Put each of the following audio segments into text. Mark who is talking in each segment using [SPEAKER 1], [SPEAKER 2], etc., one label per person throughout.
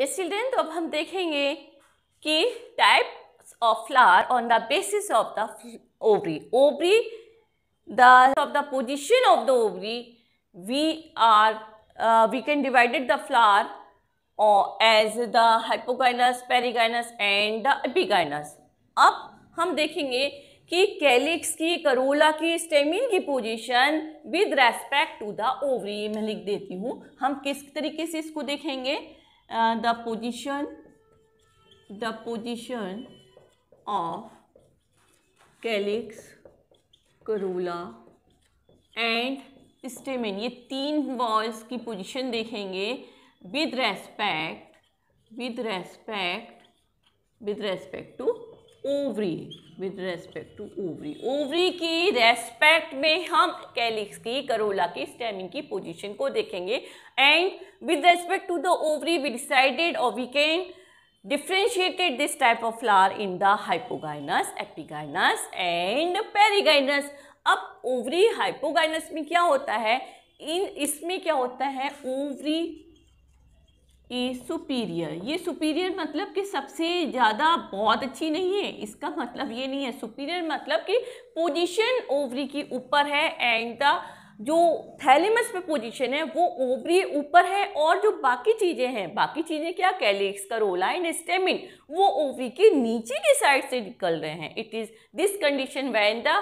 [SPEAKER 1] yes children तो अब हम देखेंगे कि types of flower on the basis of the ovary ovary the of the position of the ovary we are uh, we can divided the flower or as the hypogynous perigynous and the epigynous अब हम देखेंगे कि calyx की Corolla की stamen की position with respect to the ovary मैं लिख देती हूँ हम किस तरीके से इसको देखेंगे the uh, the position the position of calyx corolla and stamen ये तीन बॉल्स की पोजिशन देखेंगे with respect with respect with respect to ovary with respect to ovary ovary की रेस्पेक्ट में हम कैलिक्स की करोला की स्टेमिन की पोजिशन को देखेंगे and with respect to the ovary we decided और we can differentiated this type of flower in the hypogynous epigynous and perigynous अब ओवरी हाइपोगाइनस में क्या होता है इन इसमें क्या होता है ओवरी ए सुपीरियर ये सुपीरियर मतलब कि सबसे ज़्यादा बहुत अच्छी नहीं है इसका मतलब ये नहीं है सुपीरियर मतलब कि पोजीशन ओवरी की ऊपर है एंड द जो थैलेमस पे पोजीशन है वो ओबरी ऊपर है और जो बाकी चीज़ें हैं बाकी चीज़ें क्या कैलिक्स करोला एंड स्टेमिन वो ओवरी के नीचे की साइड से निकल रहे हैं it is this condition when the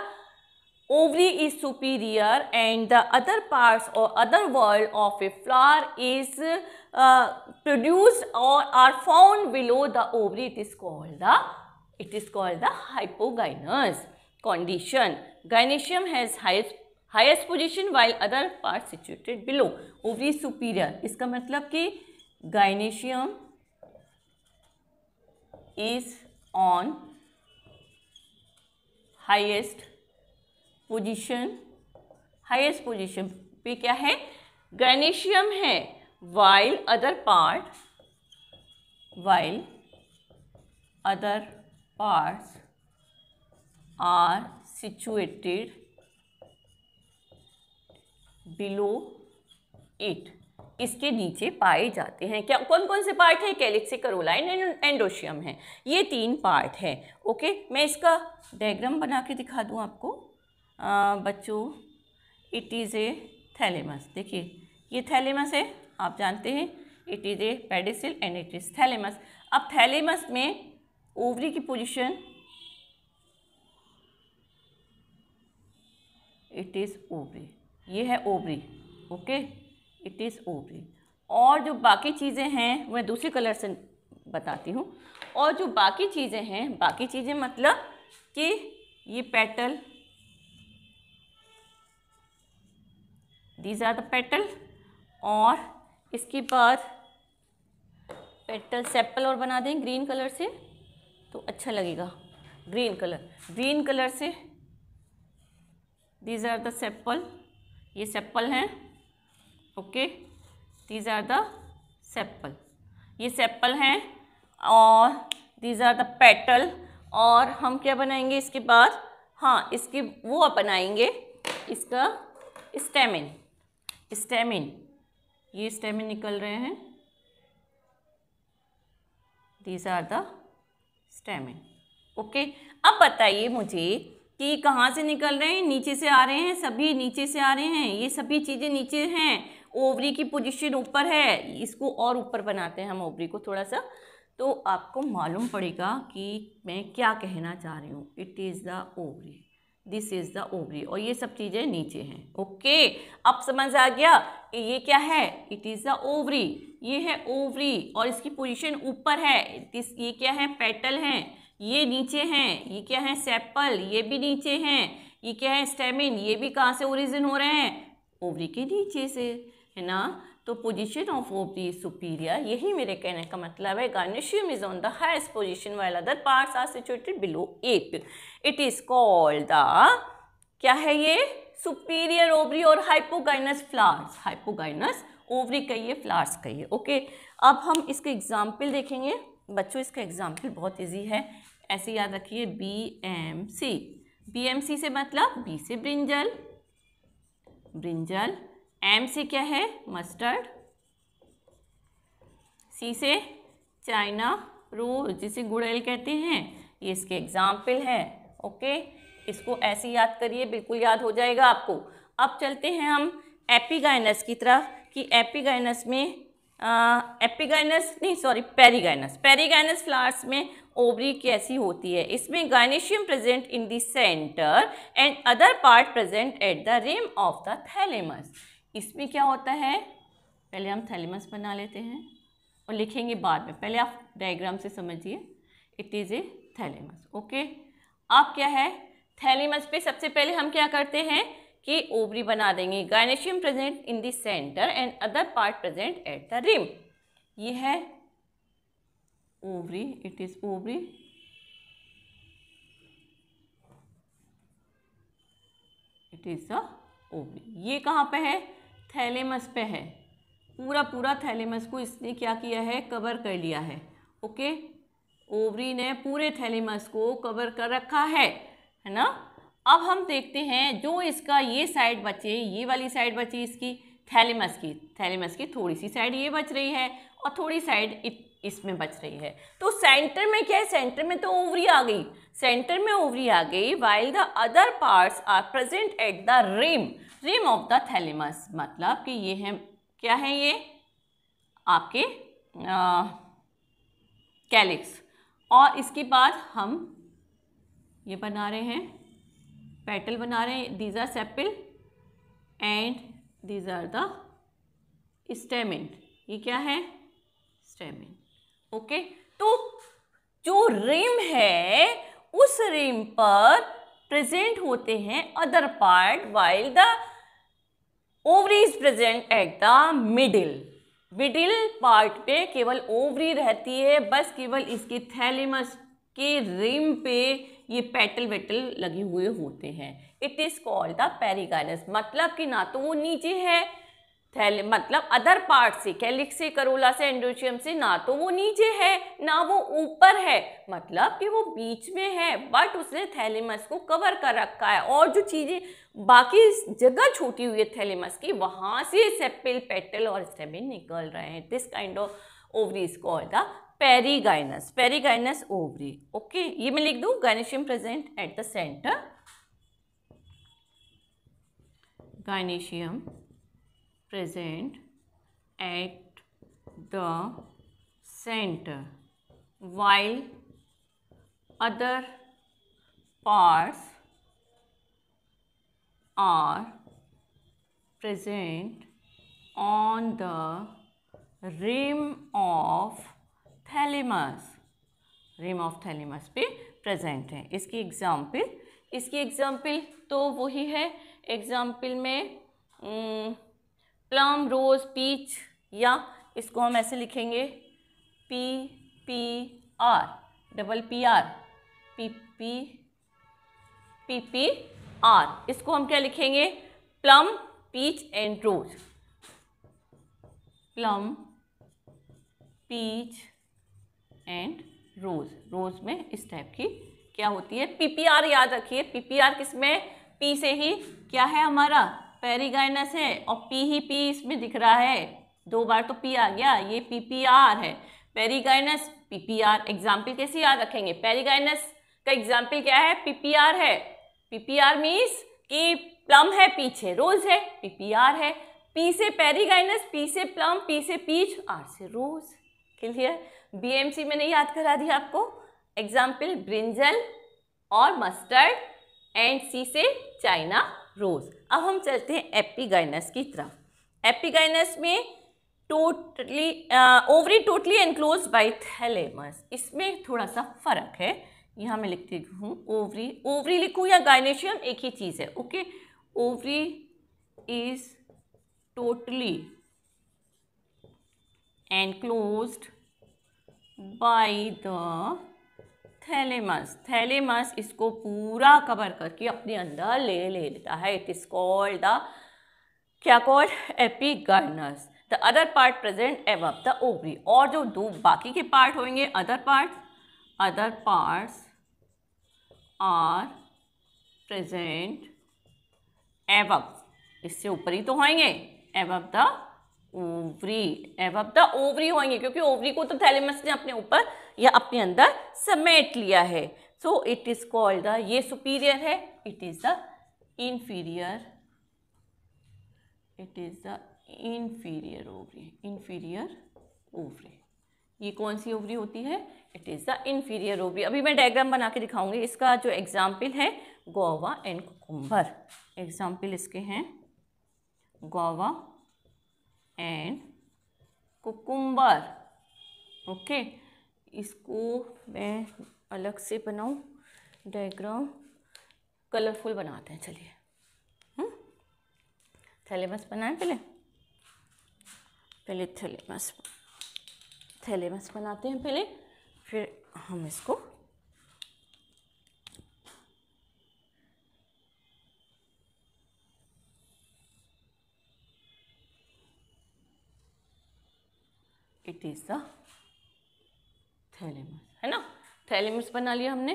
[SPEAKER 1] ovary is superior and the other parts और other whorls of a flower is produced और are found below the ovary it is called the it is called the hypogynous condition gynoecium has highest highest position while other part situated below ovary superior इसका मतलब कि gynoecium is on highest position highest position पे क्या है gynoecium है while other part while other parts are situated below at इसके नीचे पाए जाते हैं क्या कौन कौन से पार्ट है कैलिक्स करोलाइन एंड एंडोशियम है ये तीन पार्ट है ओके मैं इसका डायग्राम बना के दिखा दूँ आपको आ, बच्चों इट इज़ ए थैलेमस देखिए ये थैलेमस है आप जानते हैं it is a pedicel and it is thalamus अब थैलेमस में ओवरी की पोजिशन इट इज़ ओवरी ये है ovary okay it is ovary और जो बाकी चीज़ें हैं मैं दूसरे कलर से बताती हूँ और जो बाकी चीज़ें हैं बाकी चीज़ें मतलब कि ये petal these are the petal और इसके बाद पेटल सेप्पल और बना दें ग्रीन कलर से तो अच्छा लगेगा ग्रीन कलर ग्रीन कलर से दीज आर द सेप्पल ये सेप्पल हैं okay these are the sepal ये सेप्पल हैं और दीज आर द पेटल और हम क्या बनाएंगे इसके बाद हाँ इसके वो बनाएंगे इसका स्टेमिन स्टेमिन ये स्टेमिन निकल रहे हैं these are the stamen okay अब बताइए मुझे कि कहाँ से निकल रहे हैं नीचे से आ रहे हैं सभी नीचे से आ रहे हैं ये सभी चीज़ें नीचे हैं ओवरी की पोजीशन ऊपर है इसको और ऊपर बनाते हैं हम ओवरी को थोड़ा सा तो आपको मालूम पड़ेगा कि मैं क्या कहना चाह रही हूँ it is the ovary this is the ovary और ये सब चीज़ें नीचे हैं ओके अब समझ आ गया ये क्या है इट इज़ द ओवरी ये है ओवरी और इसकी पोजिशन ऊपर है दिस ये क्या है पेटल हैं ये नीचे हैं ये क्या है सेप्पल ये भी नीचे हैं ये क्या है स्टेमिन ये भी कहाँ से ओरिजिन हो रहे हैं ओवरी के नीचे से है ना तो पोजीशन ऑफ ओवरी सुपीरियर यही मेरे कहने का मतलब है gynoecium is on the highest position while other part are situated below at it is called the क्या है ये सुपीरियर ओवरी और हाइपोगाइनस फ्लार्स हाइपोगाइनस ओवरी कहिए फ्लार्स कहिए ओके अब हम इसके एग्जाम्पल देखेंगे बच्चों इसका एग्जाम्पल बहुत ईजी है ऐसे याद रखिए B M C B M C से मतलब बी से ब्रिंजल ब्रिंजल एम से क्या है मस्टर्ड सी से चाइना रोज जिसे गुड़ैल कहते हैं ये इसके एग्जाम्पल है ओके इसको ऐसे याद करिए बिल्कुल याद हो जाएगा आपको अब चलते हैं हम एपिगाइनस की तरफ कि एपिगाइनस में एपिगाइनस नहीं सॉरी पेरीगाइनस पेरीगाइनस फ्लावर्स में ओबरी कैसी होती है इसमें gynoecium present in the centre centre and other part present at the rim of the thalamus इसमें क्या होता है पहले हम थैलेमस बना लेते हैं और लिखेंगे बाद में पहले आप डायग्राम से समझिए it is a thalamus okay अब क्या है थैलेमस पे सबसे पहले हम क्या करते हैं कि ओबरी बना देंगे gynoecium present in the centre and other part present at the rim ये है ovary it is ovary it is a ovary ये कहाँ पे है थैलेमस पे है पूरा पूरा थैलेमस को इसने क्या किया है कवर कर लिया है ओके ओवरी ने पूरे थैलेमस को कवर कर रखा है है ना अब हम देखते हैं जो इसका ये साइड बचे ये वाली साइड बची इसकी थैलेमस की थैलेमस की थोड़ी सी साइड ये बच रही है और थोड़ी साइड इसमें बच रही है तो सेंटर में क्या है सेंटर में तो ओवरी आ गई सेंटर में ओवरी आ गई while the other parts are present at the rim rim of the thalamus मतलब कि ये है क्या है ये आपके कैलिक्स और इसके बाद हम ये बना रहे हैं पेटल बना रहे हैं these are sepal and these are the stamen ये क्या है स्टेमेंट ओके तो जो रिम है उस रिम पर प्रेजेंट होते हैं other part while the ovary is present at the middle middle part पे केवल ओवरी रहती है बस केवल इसके थैलेमस के रिम पे ये पेटल वेटल लगे हुए होते हैं it is called the perigynous मतलब कि ना तो वो नीचे है थैले मतलब अदर पार्ट से कैलिक से करोला से एंडोशियम से ना तो वो नीचे है ना वो ऊपर है मतलब कि वो बीच में है बट उसने थैलेमस को कवर कर रखा है और जो चीज़ें बाकी जगह छूटी हुई है थैलेमस की वहाँ से सेपिल पेटल और स्टेमिन निकल रहे हैं this kind of ovary is called the perigynous perigynous ovary okay ये मैं लिख दूँ gynoecium present at the centre gynoecium present at the center while other parts are present on the rim of thalamus rim of thalamus पे present है इसकी example इसकी example तो वही है एग्जाम्पल में प्लम रोज पीच या इसको हम ऐसे लिखेंगे P P R double P R P P P P R इसको हम क्या लिखेंगे plum peach and rose plum peach and rose rose में इस टाइप की क्या होती है पीपीआर याद रखिए पीपीआर किसमें पी से ही क्या है हमारा पेरीगाइनस है और पी ही पी इसमें दिख रहा है दो बार तो पी आ गया ये पी पी आर है perigynous P P R example कैसे याद रखेंगे पेरीगाइनस का एग्जाम्पल क्या है पी पी आर है पी पी आर मीन्स कि प्लम है पीछे रोज है पी पी आर है पी से पेरीगाइनस पी से प्लम पी से पीछ आर से rose clear B M C मैंने याद करा दिया आपको एग्जाम्पल ब्रिंजल और मस्टर्ड एंड सी से चाइना रोज़ अब हम चलते हैं एपिगाइनस की तरफ एपिगाइनस में totally ovary totally enclose by thalamus इसमें थोड़ा सा फर्क है यहाँ मैं लिखती हूँ ओवरी ओवरी लिखूँ या गाइनेशियम एक ही चीज़ है okay ovary is totally enclose by the thalamus thalamus इसको पूरा कवर करके अपने अंदर ले लेता है इट इज़ कॉल्ड द क्या called epigynous the other part present of the ovary और जो दो बाकी के पार्ट होंगे other part other parts are present of इससे ऊपर ही तो होंगे of the ovary of the ovary होंगे क्योंकि ओवरी को तो थैलेमस ने अपने ऊपर या अपने अंदर समेट लिया है so it is called the ये सुपीरियर है it is the inferior it is the inferior ovary inferior ovary ये कौन सी ओवरी होती है it is the inferior ovary अभी मैं डायग्राम बना के दिखाऊंगी इसका जो एग्जाम्पल है गोवा एंड कुकुम्बर एग्जाम्पल इसके हैं guava and cucumber okay okay. इसको मैं अलग से बनाऊँ डायग्राम कलरफुल बनाते हैं चलिए हम हम्म? थैलेमस बनाए पहले पहले थैलेमस थैलेमस बनाते हैं पहले फिर हम इसको इट इज़ द थैलेमस है ना थैलेमस बना लिया हमने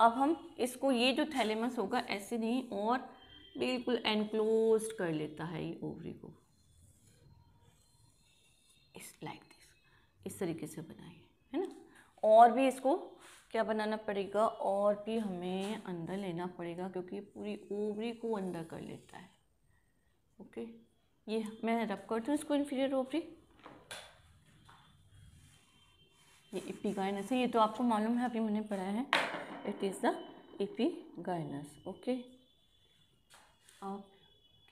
[SPEAKER 1] अब हम इसको ये जो थैलेमस होगा ऐसे नहीं और बिल्कुल एनक्लोज कर लेता है ये ओवरी को इस लाइक दिस इस तरीके से बनाइए है ना और भी इसको क्या बनाना पड़ेगा और भी हमें अंदर लेना पड़ेगा क्योंकि पूरी ओवरी को अंदर कर लेता है ओके ये मैं रब करती हूँ इसको इन्फीरियर ओवरी ये इपी गाइनस है ये तो आपको मालूम है अभी मैंने पढ़ा है it is the epigynous okay अब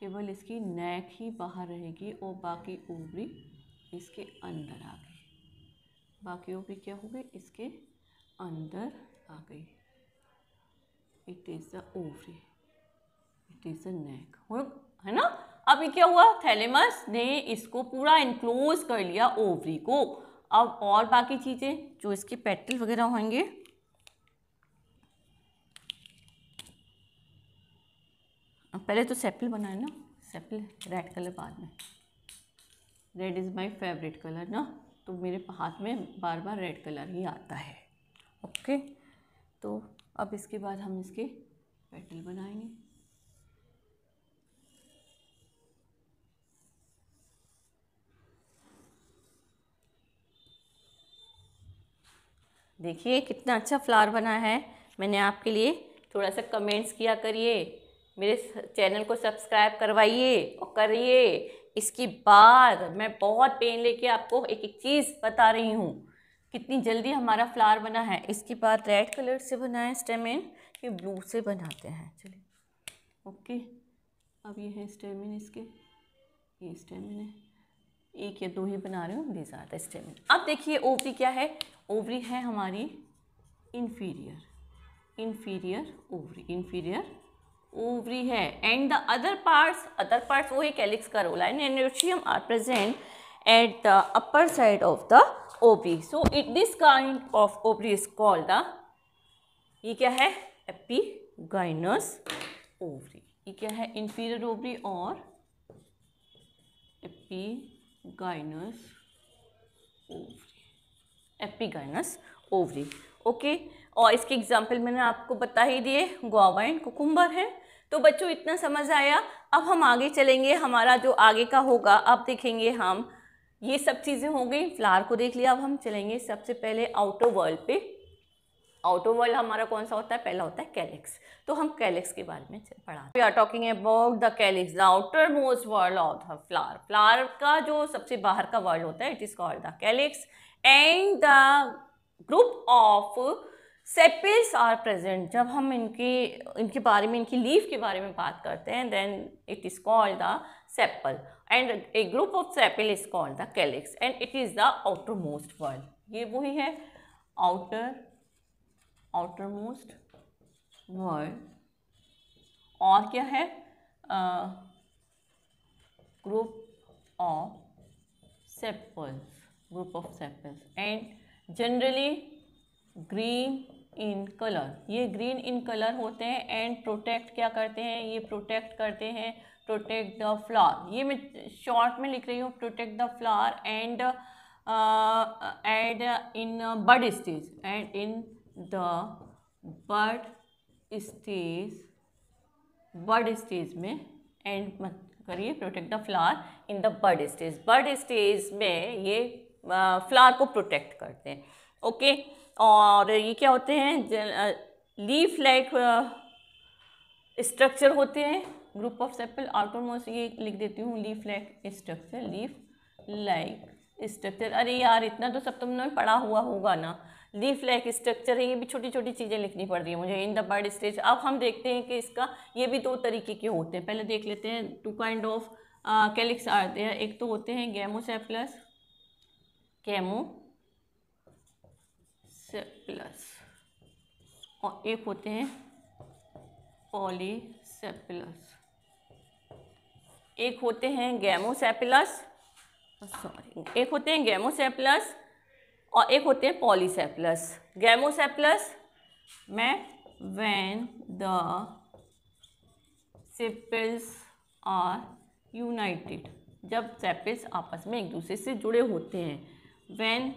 [SPEAKER 1] केवल इसकी नेक ही बाहर रहेगी और बाकी ओवरी इसके अंदर आ गई बाकी ओवरी क्या हो गई इसके अंदर आ गई it is the ovary it is the neck है ना अभी क्या हुआ थैलेमस ने इसको पूरा इनक्लोज कर लिया ओवरी को अब और बाकी चीज़ें जो इसके पेटल वगैरह होंगे पहले तो सेपल बनाए ना सेपल रेड कलर बाद में red is my favourite colour ना तो मेरे हाथ में बार बार रेड कलर ही आता है ओके तो अब इसके बाद हम इसके पेटल बनाएंगे देखिए कितना अच्छा फ्लावर बना है मैंने आपके लिए थोड़ा सा कमेंट्स किया करिए मेरे चैनल को सब्सक्राइब करवाइए और करिए इसके बाद मैं बहुत पेन लेके आपको एक एक चीज़ बता रही हूँ कितनी जल्दी हमारा फ्लावर बना है इसके बाद रेड कलर से बना है स्टेमिन ये ब्लू से बनाते हैं चलिए ओके अब ये है स्टेमिन इसके ये स्टेमिन है एक या दो ही बना रहे हो दीज आर द स्टेमिन अब देखिए ओवरी क्या है ओवरी है हमारी inferior inferior ovary inferior ovary है and the other parts other parts वो है कैलिक्स रोल है androecium are present at the upper side of the ovary so it this kind of ovary is called the ये क्या है epigynous ovary ये क्या है इन्फीरियर ओवरी और epigynous ovary epigynous ovary okay और इसके एग्जाम्पल मैंने आपको बता ही दिए गोवा एंड कुकुम्बर है तो बच्चों इतना समझ आया अब हम आगे चलेंगे हमारा जो आगे का होगा अब देखेंगे हम ये सब चीज़ें हो गई फ्लावर को देख लिया अब हम चलेंगे सबसे पहले आउटर वर्ल्ड पे आउटर वर्ल्ड हमारा कौन सा होता है पहला होता है कैलिक्स तो हम कैलिक्स के बारे में पढ़ा we are talking about the calyx the outermost whorl of the flower flower का जो सबसे बाहर का वर्ल्ड होता है it is called the calyx and the group of sepals are present जब हम इनके इनके बारे में इनकी लीफ के बारे में बात करते हैं then it is called the sepal and a group of sepal is called the calyx and it is the outermost whorl ये वही है आउटर आउटरमोस्ट वर्ल्ड और क्या है group of sepals group of sepals and generally green in colour ये green in colour होते हैं and protect क्या करते हैं ये प्रोटेक्ट करते हैं प्रोटेक्ट द फ्लावर ये मैं शॉर्ट में लिख रही हूँ protect the flower and and in bud stage and in the bud stage bud stage में एंड करिए protect the flower in the bud stage bud stage में ये फ्लावर को प्रोटेक्ट करते हैं ओके और ये क्या होते हैं लीफ लाइक स्ट्रक्चर होते हैं group of sepal outermost ये लिख देती हूँ leaf like structure leaf like structure अरे यार इतना तो सब तुमने पढ़ा हुआ होगा ना लीफ लाइक स्ट्रक्चर है ये भी छोटी छोटी चीज़ें लिखनी पड़ रही है मुझे इन द बर्ड स्टेज अब हम देखते हैं कि इसका ये भी दो तरीके के होते हैं पहले देख लेते हैं टू काइंड ऑफ कैलिक्स आते हैं एक तो होते हैं सेप्लस कैमो सेप्लस और एक होते हैं पॉली सेप्लस एक होते हैं सेप्लस सॉरी एक होते हैं सेप्लस और एक होते हैं पॉलीसेप्लस गैमोसेप्लस में when the sepals are united जब सेपिल्स आपस में एक दूसरे से जुड़े होते हैं वैन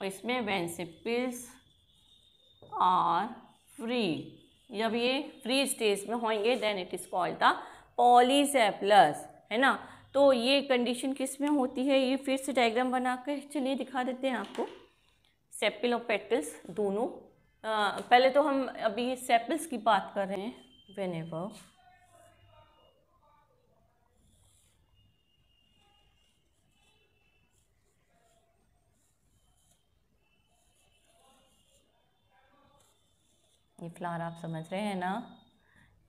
[SPEAKER 1] और इसमें वैन सेपल्स आर फ्री जब ये फ्री स्टेज में होंगे then it is called the polysepalous है ना तो ये कंडीशन किस में होती है ये फिर से डायग्राम बना कर चलिए दिखा देते हैं आपको सेपिल और पेटल्स दोनों आ, पहले तो हम अभी सेपल्स की बात कर रहे हैं वेन ये फ्लावर आप समझ रहे हैं ना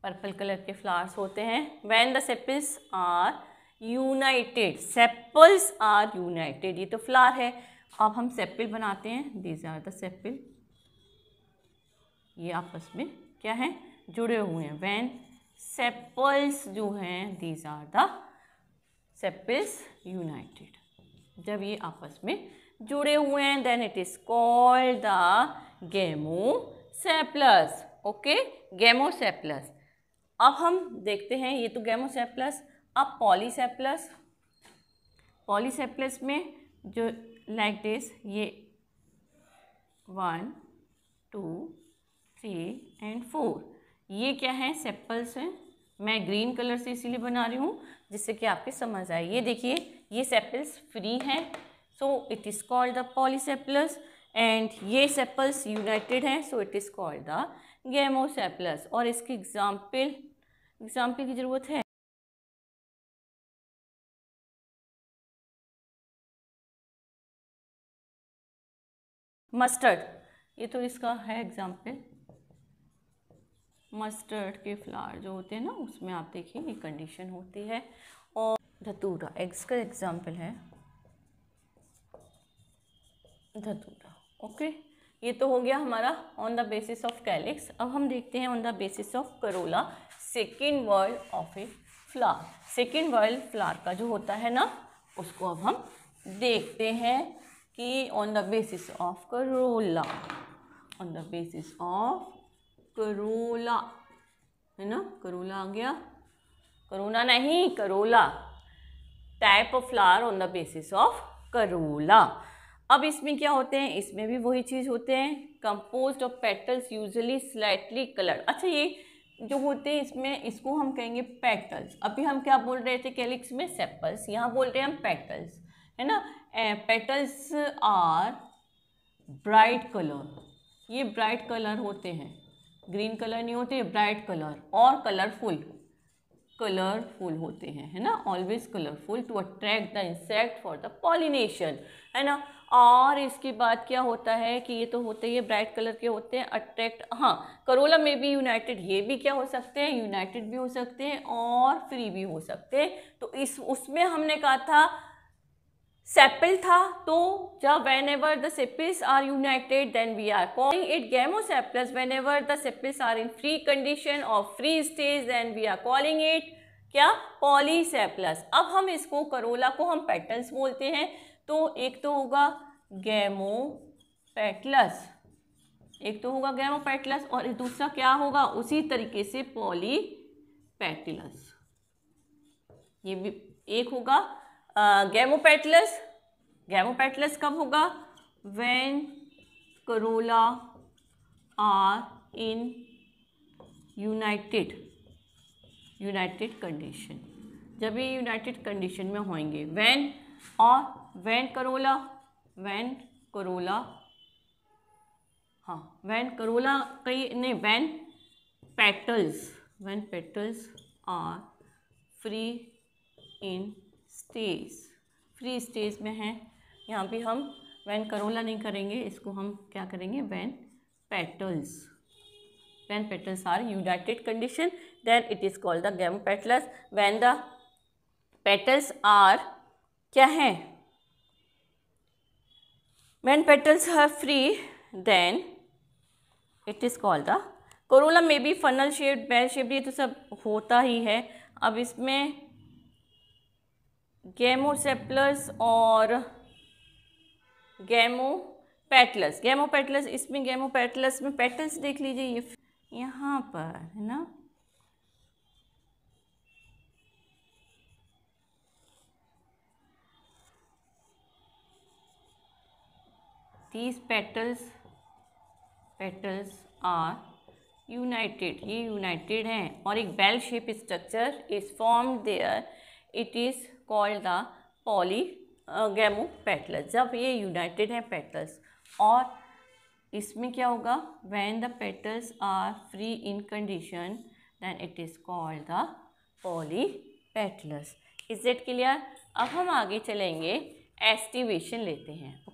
[SPEAKER 1] पर्पल कलर के फ्लावर्स होते हैं when the sepals are united sepals are united ये तो फ्लावर है अब हम सेप्पिल बनाते हैं दीज आर द सेप्पिल ये आपस में क्या है जुड़े हुए हैं वैन सेप्पल्स जो हैं these are the sepals united जब ये आपस में जुड़े हुए हैं then it is called the gamosepalous okay गेमो सेप्लस अब हम देखते हैं ये तो गेमो सेप्लस अब पॉलीसेप्लस पॉलीसेप्लस में जो लाइक दिस ये one two three and four ये क्या है सेप्पल्स हैं मैं ग्रीन कलर से इसीलिए बना रही हूँ जिससे कि आपके समझ आए ये देखिए ये सेप्पल्स फ्री हैं so it is called the polysepalous and ये सेप्पल्स यूनाइटेड हैं so it is called the gamosepalous और इसकी एग्जाम्पल एग्जाम्पल की ज़रूरत है मस्टर्ड ये तो इसका है एग्जाम्पल मस्टर्ड के फ्लावर जो होते हैं ना उसमें आप देखिए ये कंडीशन होती है और धतूरा एग्स का एग्जाम्पल है धतूरा ओके ये तो हो गया हमारा on the basis of calyx अब हम देखते हैं on the basis of corolla second whorl of a flower second whorl flower का जो होता है ना उसको अब हम देखते हैं कि on the basis of corolla on the basis of corolla है ना करोला आ गया करोना नहीं corolla type of flower on the basis of corolla अब इसमें क्या होते हैं इसमें भी वही चीज़ होते हैं compose of petals usually slightly coloured अच्छा ये जो होते हैं इसमें इसको हम कहेंगे पेटल्स अभी हम क्या बोल रहे थे कैलिक्स में सेप्पल्स यहाँ बोल रहे हैं हम पेटल्स है ना पेटल्स आर ब्राइट कलर ये ब्राइट कलर होते हैं ग्रीन कलर नहीं होते ब्राइट कलर और कलरफुल कलरफुल होते हैं है ना always colourful to attract the insect for the pollination है ना और इसके बाद क्या होता है कि ये तो होते ही ब्राइट कलर के होते हैं अट्रैक्ट हाँ करोला में भी यूनाइटेड ये भी क्या हो सकते हैं यूनाइटेड भी हो सकते हैं और फ्री भी हो सकते हैं तो इस उसमें हमने कहा था सेपल था तो जब whenever the sepals are united then we are calling it gamosepalous whenever the sepals are in free condition और free stage then we are calling it क्या पॉलीसेप्लस अब हम इसको करोला को हम पेटल्स बोलते हैं तो एक तो होगा गैमो पेटलस एक तो होगा गैमो पेटलस और दूसरा क्या होगा उसी तरीके से पॉली पेटलस ये भी एक होगा गैमोपैटलस गैमोपेटलस कब होगा when corolla are in united united condition जब ये यूनाइटेड कंडीशन में होंगे वैन और वैन करोला वैन करोला हाँ वैन करोला कई नहीं when petals when petals are free in stage free stage में है यहाँ पे हम वैन करोला नहीं करेंगे इसको हम क्या करेंगे when petals when petals are united condition then it is called the gamopetalous when the petals are क्या है when petals are free then it is called the corolla may be funnel shape bell shape ये तो सब होता ही है अब इसमें गैमोसेप्लस और गैमो पैटलस गेमो पैटलस इसमें गेमो पैटलस में पैटल्स देख लीजिए ये यहाँ पर है ना these petals petals are united ये united हैं और एक bell shape structure is form there it is called the poly gamopetalous जब ये यूनाइटेड हैं पेटल्स और इसमें क्या होगा when the petals are free in condition then it is called the polypetalous is it clear अब हम आगे चलेंगे एस्टिवेशन लेते हैं